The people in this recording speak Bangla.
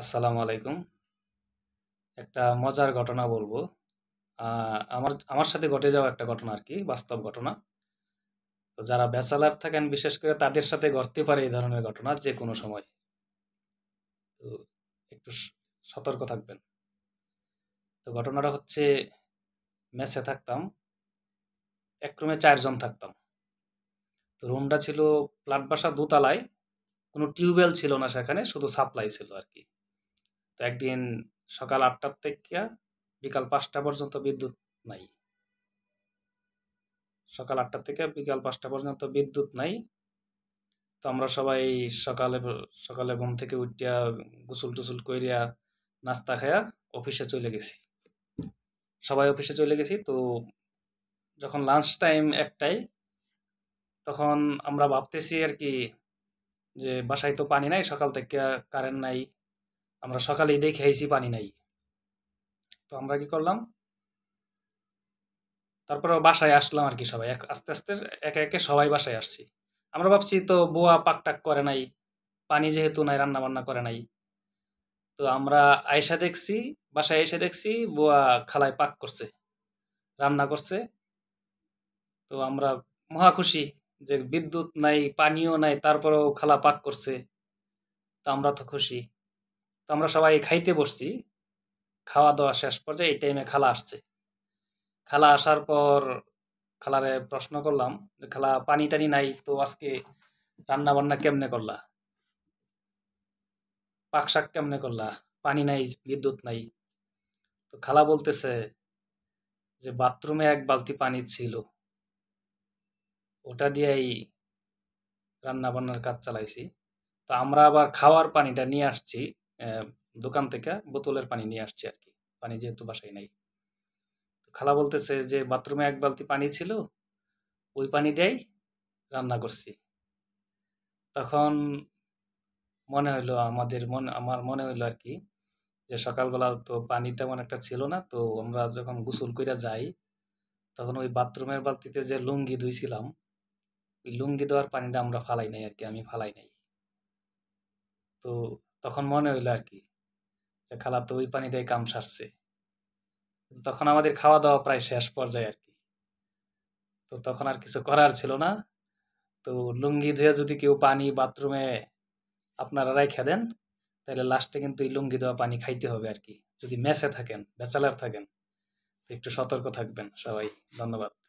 আসসালামু আলাইকুম একটা মজার ঘটনা বলবো আমার আমার সাথে ঘটে যাওয়া একটা ঘটনা আর কি বাস্তব ঘটনা তো যারা ব্যাচেলার থাকেন বিশেষ করে তাদের সাথে ঘটতে পারে এই ধরনের ঘটনা যে কোনো সময় তো একটু সতর্ক থাকবেন তো ঘটনাটা হচ্ছে মেসে থাকতাম এক রুমে চারজন থাকতাম তো রুমটা ছিল প্লাট বাসা দোতলায় কোনো টিউবওয়েল ছিল না সেখানে শুধু সাপ্লাই ছিল আর কি একদিন সকাল আটটার থেকে বিকাল পাঁচটা পর্যন্ত বিদ্যুৎ নাই সকাল আটটা থেকে বিকাল পাঁচটা পর্যন্ত বিদ্যুৎ নাই তো আমরা সবাই সকালে সকালে ঘুম থেকে উঠিয়া গুসুল টুসুল কইরিয়া নাস্তা খাইয়া অফিসে চলে গেছি সবাই অফিসে চলে গেছি তো যখন লাঞ্চ টাইম একটাই তখন আমরা ভাবতেছি আর কি যে বাসায় তো পানি নাই সকাল থেকে কারেন্ট নাই আমরা সকালে ঈদে খেয়েছি পানি নাই তো আমরা কি করলাম তারপরে বাসায় আসলাম আর কি সবাই এক আস্তে আস্তে একে একে সবাই বাসায় আসছি আমরা ভাবছি তো বোয়া পাকটাক করে নাই পানি যেহেতু নাই রান্না বান্না করে নাই তো আমরা আয়সা দেখছি বাসায় এসে দেখছি বোয়া খালায় পাক করছে রান্না করছে তো আমরা মহা খুশি যে বিদ্যুৎ নাই পানিও নাই তারপরেও খালা পাক করছে তো আমরা তো খুশি তো আমরা সবাই খাইতে বসছি খাওয়া দাওয়া শেষ পর্যায়ে এই টাইমে খালা আসছে খালা আসার পর খালারে প্রশ্ন করলাম যে খালা পানি টানি নাই তো আজকে রান্না বান্না কেমনে করলা পাক শাক কেমনে করলা পানি নাই বিদ্যুৎ নাই তো খালা বলতেছে যে বাথরুমে এক বালতি পানি ছিল ওটা দিয়েই রান্না বান্নার কাজ চালাইছি তো আমরা আবার খাওয়ার পানিটা নিয়ে আসছি দোকান থেকে বোতলের পানি নিয়ে আসছি আর কি পানি যেহেতু বাসায় নাই খালা বলতেছে যে বাথরুমে এক বালতি পানি ছিল ওই পানি দেয় রান্না করছি তখন মনে হইলো আমাদের মনে আমার মনে হইলো আর কি যে সকালবেলা তো পানি তেমন একটা ছিল না তো আমরা যখন গোসল করে যাই তখন ওই বাথরুমের বালতিতে যে লুঙ্গি ধুইছিলাম ওই লুঙ্গি দেওয়ার পানিটা আমরা ফালাই নাই আর কি আমি ফালাই নাই তো তখন মনে হইলো আর কি যে খালা তো ওই পানি দিয়ে কাম সারছে তখন আমাদের খাওয়া দাওয়া প্রায় শেষ পর্যায়ে আর কি তো তখন আর কিছু করার ছিল না তো লুঙ্গি ধুয়ে যদি কেউ পানি বাথরুমে আপনারা রেখে দেন তাহলে লাস্টে কিন্তু এই লুঙ্গি দেওয়া পানি খাইতে হবে আর কি যদি মেসে থাকেন ব্যাচেলার থাকেন একটু সতর্ক থাকবেন সবাই ধন্যবাদ